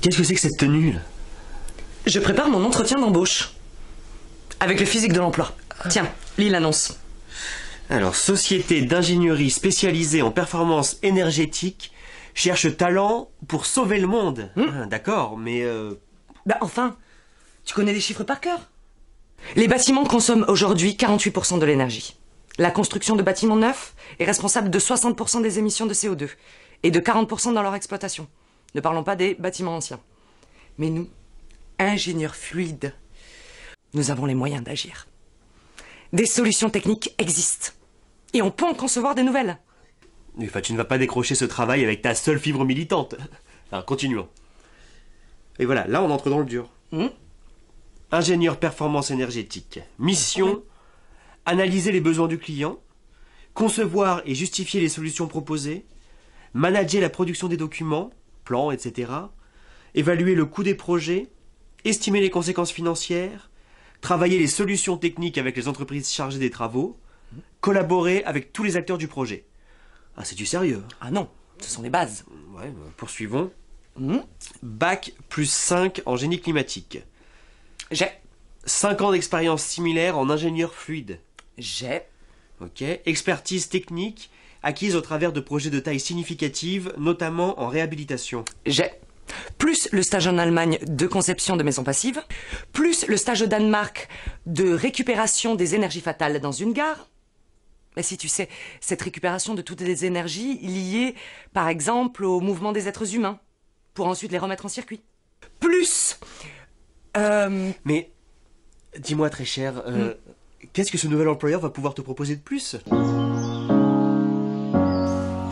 Qu'est-ce que c'est que cette tenue là Je prépare mon entretien d'embauche. Avec le physique de l'emploi. Tiens, lis l'annonce. Alors, société d'ingénierie spécialisée en performance énergétique cherche talent pour sauver le monde. Hmm. Ah, d'accord, mais... Euh, bah enfin, tu connais les chiffres par cœur. Les bâtiments consomment aujourd'hui 48% de l'énergie. La construction de bâtiments neufs est responsable de 60% des émissions de CO2 et de 40% dans leur exploitation. Ne parlons pas des bâtiments anciens. Mais nous, ingénieurs fluides, nous avons les moyens d'agir. Des solutions techniques existent. Et on peut en concevoir des nouvelles. Mais tu ne vas pas décrocher ce travail avec ta seule fibre militante. Alors, continuons. Et voilà, là on entre dans le dur. Hmm Ingénieur performance énergétique. Mission, analyser les besoins du client, concevoir et justifier les solutions proposées, manager la production des documents, etc. Évaluer le coût des projets, estimer les conséquences financières, travailler les solutions techniques avec les entreprises chargées des travaux, collaborer avec tous les acteurs du projet. Ah, c'est du sérieux. Ah non, ce sont les bases. Ouais, bah, poursuivons. Hmm. Bac plus 5 en génie climatique. J'ai. 5 ans d'expérience similaire en ingénieur fluide. J'ai. Ok. Expertise technique acquise au travers de projets de taille significative, notamment en réhabilitation. J'ai plus le stage en Allemagne de conception de maisons passives, plus le stage au Danemark de récupération des énergies fatales dans une gare. Mais si tu sais, cette récupération de toutes les énergies liées, par exemple, au mouvement des êtres humains, pour ensuite les remettre en circuit. Plus... Euh, Mais, dis-moi très cher, euh, hmm. qu'est-ce que ce nouvel employeur va pouvoir te proposer de plus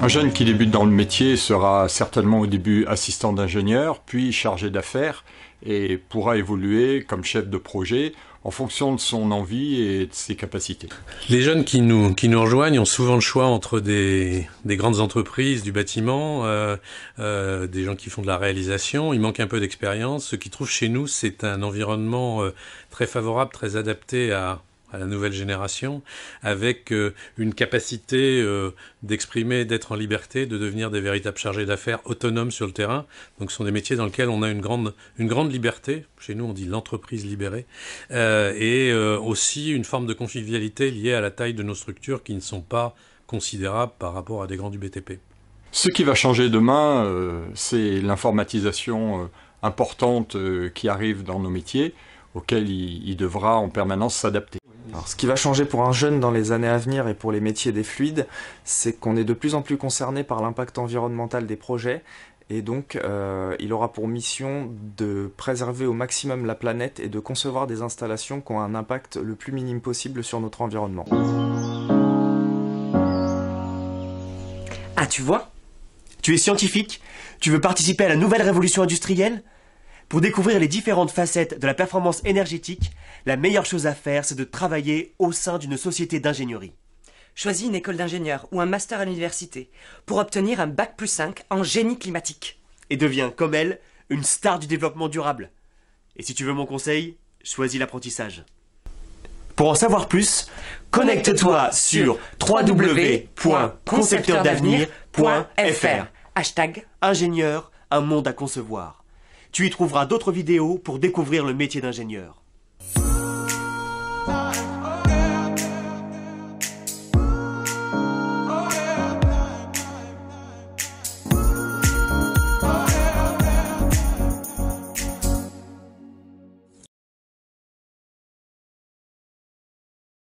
un jeune qui débute dans le métier sera certainement au début assistant d'ingénieur, puis chargé d'affaires et pourra évoluer comme chef de projet en fonction de son envie et de ses capacités. Les jeunes qui nous, qui nous rejoignent ont souvent le choix entre des, grandes entreprises, du bâtiment, euh, euh, des gens qui font de la réalisation, il manque un peu d'expérience. Ce qu'ils trouvent chez nous, c'est un environnement euh, très favorable, très adapté à, à la nouvelle génération, avec euh, une capacité euh, d'exprimer, d'être en liberté, de devenir des véritables chargés d'affaires autonomes sur le terrain. Donc ce sont des métiers dans lesquels on a une grande, une grande liberté, chez nous on dit l'entreprise libérée, euh, et aussi une forme de convivialité liée à la taille de nos structures qui ne sont pas considérables par rapport à des grands du BTP. Ce qui va changer demain, c'est l'informatisation importante qui arrive dans nos métiers auquel il, devra en permanence s'adapter ce qui va changer pour un jeune dans les années à venir et pour les métiers des fluides, c'est qu'on est de plus en plus concerné par l'impact environnemental des projets et donc euh, il aura pour mission de préserver au maximum la planète et de concevoir des installations qui ont un impact le plus minime possible sur notre environnement. Ah tu vois Tu es scientifique Tu veux participer à la nouvelle révolution industrielle pour découvrir les différentes facettes de la performance énergétique, la meilleure chose à faire, c'est de travailler au sein d'une société d'ingénierie. Choisis une école d'ingénieur ou un master à l'université pour obtenir un bac plus 5 en génie climatique. Et deviens, comme elle, une star du développement durable. Et si tu veux mon conseil, choisis l'apprentissage. Pour en savoir plus, connecte-toi sur www.concepteurdavenir.fr. Hashtag ingénieur, un monde à concevoir. Tu y trouveras d'autres vidéos pour découvrir le métier d'ingénieur.